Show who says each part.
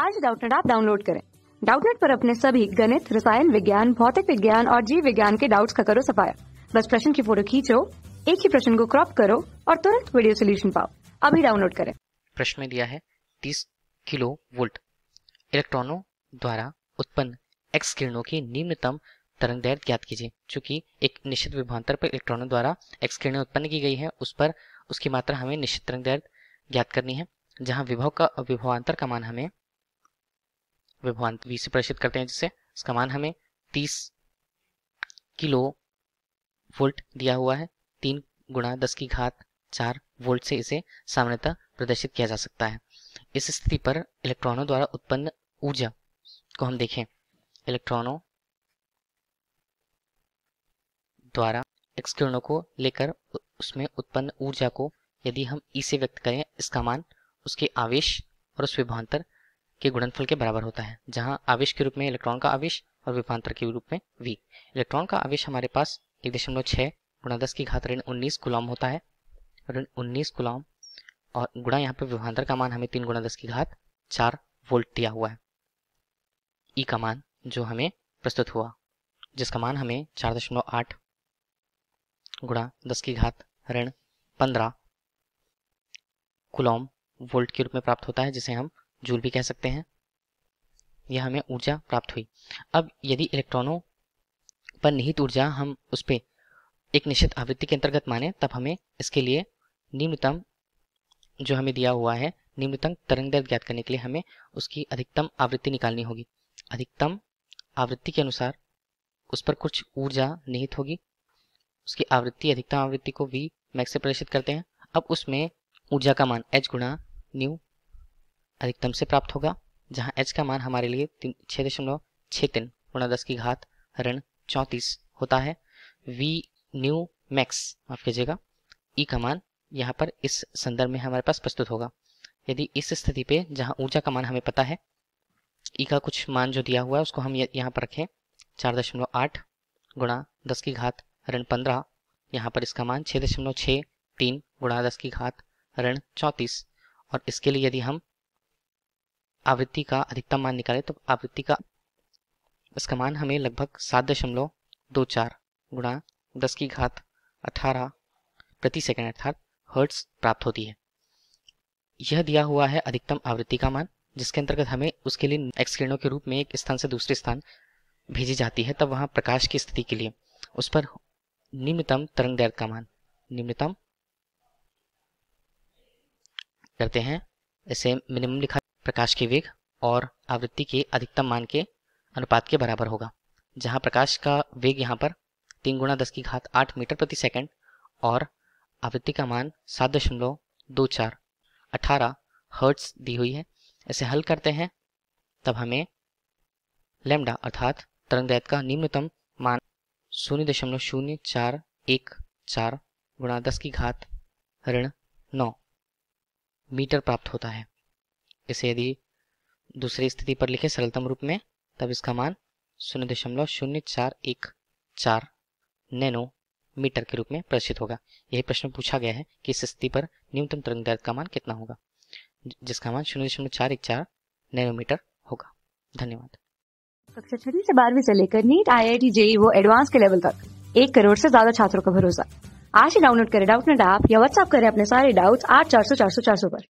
Speaker 1: आज डाउटनेट आप डाउनलोड करें डाउटनेट पर अपने सभी गणित रसायन विज्ञान भौतिक विज्ञान और जीव विज्ञान के डाउट्स का करो सफाया बस प्रश्न की फोटो खींचो एक ही प्रश्न को क्रॉप करो और तुरंत वीडियो सोल्यूशन पाओ अभी डाउनलोड करें प्रश्न में दिया है तीस किलो वोल्ट इलेक्ट्रॉनों द्वारा उत्पन्न एक्स किरणों की निम्नतम तरंग दैर्ध्य ज्ञात कीजिए चूंकि एक निश्चित विभांतर पर इलेक्ट्रॉनों द्वारा एक्स किरणें उत्पन्न की गई है उस पर उसकी मात्रा हमें निश्चित तरंग दैर्ध्य ज्ञात करनी है जहां विभव का विभवांतर का मान हमें विभवांत वी से प्रदर्शित करते हैं जिससे इसका मान हमें 30 किलो वोल्ट दिया हुआ है तीन गुणा दस की घात चार वोल्ट से इसे सामान्यतः प्रदर्शित किया जा सकता है इस स्थिति पर इलेक्ट्रॉनों द्वारा उत्पन्न ऊर्जा को हम देखें इलेक्ट्रॉनों द्वारा एक्स किरणों को लेकर उसमें उत्पन्न ऊर्जा को यदि हम ई e से व्यक्त करें इसका मान उसके आवेश और उस विभवांतर के गुणनफल के बराबर होता है जहां आवेश के रूप में इलेक्ट्रॉन का आवेश और विभांतर के रूप में V। इलेक्ट्रॉन का आवेश हमारे पास एक दशमलव छः गुणा दस की घात ऋण उन्नीस गुलाम होता है ऋण उन्नीस गुलाम और गुणा यहाँ पे विभांतर का मान हमें तीन गुणा दस की घात चार वोल्ट दिया हुआ है ई e का मान जो हमें प्रस्तुत हुआ जिसका मान हमें चार दशमलव आठ गुणा दस की घात ऋण पंद्रह कुलॉम वोल्ट के रूप में प्राप्त होता है जिसे हम जूल भी कह सकते हैं यह हमें ऊर्जा प्राप्त हुई अब यदि इलेक्ट्रॉनों पर निहित ऊर्जा हम उस पर एक निश्चित आवृत्ति के अंतर्गत माने तब हमें इसके लिए निम्नतम जो हमें दिया हुआ है निम्नतम तरंग दर ज्ञात करने के लिए हमें उसकी अधिकतम आवृत्ति निकालनी होगी अधिकतम आवृत्ति के अनुसार उस पर कुछ ऊर्जा निहित होगी उसकी आवृत्ति अधिकतम आवृत्ति को वी मैक्स से प्रदर्शित करते हैं अब उसमें ऊर्जा का मान एच गुणा न्यू अधिकतम से प्राप्त होगा जहां एच का मान हमारे लिए छः दशमलव छः तीन गुणा दस की घात ऋण चौंतीस होता है वी न्यू मैक्स माफ कीजिएगा ई e का मान यहाँ पर इस संदर्भ में हमारे पास प्रस्तुत होगा यदि इस स्थिति पे जहाँ ऊर्जा का मान हमें पता है ई e का कुछ मान जो दिया हुआ है उसको हम यहाँ पर रखें चार दशमलव आठ गुणा दस की घात ऋण पंद्रह यहाँ पर इसका मान छः दशमलव छः तीन गुणा दस की घात ऋण चौंतीस और इसके लिए यदि हम आवृत्ति का अधिकतम मान निकाले तो आवृत्ति का इसका मान हमें लगभग सात दशमलव दो चार गुणा दस की घात अठारह प्रति सेकेंड अर्थात हर्ट्स प्राप्त होती है यह दिया हुआ है अधिकतम आवृत्ति का मान जिसके अंतर्गत हमें उसके लिए एक्स किरणों के रूप में एक स्थान से दूसरे स्थान भेजी जाती है तब वहाँ प्रकाश की स्थिति के लिए उस पर निम्नतम तरंग दैर्ध का मान निम्नतम करते हैं ऐसे मिनिमम लिखा प्रकाश के वेग और आवृत्ति के अधिकतम मान के अनुपात के बराबर होगा जहां प्रकाश का वेग यहाँ पर तीन गुणा दस की घात आठ मीटर प्रति सेकंड और आवृत्ति का मान सात दशमलव दो चार अठारह हर्ट्स दी हुई है इसे हल करते हैं तब हमें लेमडा अर्थात तरंगदैत का निम्नतम मान शून्य दशमलव शून्य चार एक चार गुणा दस की घात ऋण नौ मीटर प्राप्त होता है इसे यदि दूसरी स्थिति पर लिखे सरलतम रूप में तब इसका मान शून्य दशमलव शून्य चार एक चार नैनो मीटर के रूप में प्रदर्शित होगा यही प्रश्न पूछा गया है कि इस स्थिति पर न्यूनतम तरंग दैर्घ्य का मान कितना होगा जिसका मान शून्य दशमलव चार एक चार नैनोमीटर होगा धन्यवाद कक्षा छठी से बारहवीं से लेकर NEET I I T JEE वो एडवांस के लेवल तक एक करोड़ से ज्यादा छात्रों का भरोसा आज ही डाउनलोड करें डाउट नेट ऐप या व्हाट्सएप करें अपने सारे डाउट्स आठ चार सौ चार सौ चार सौ पर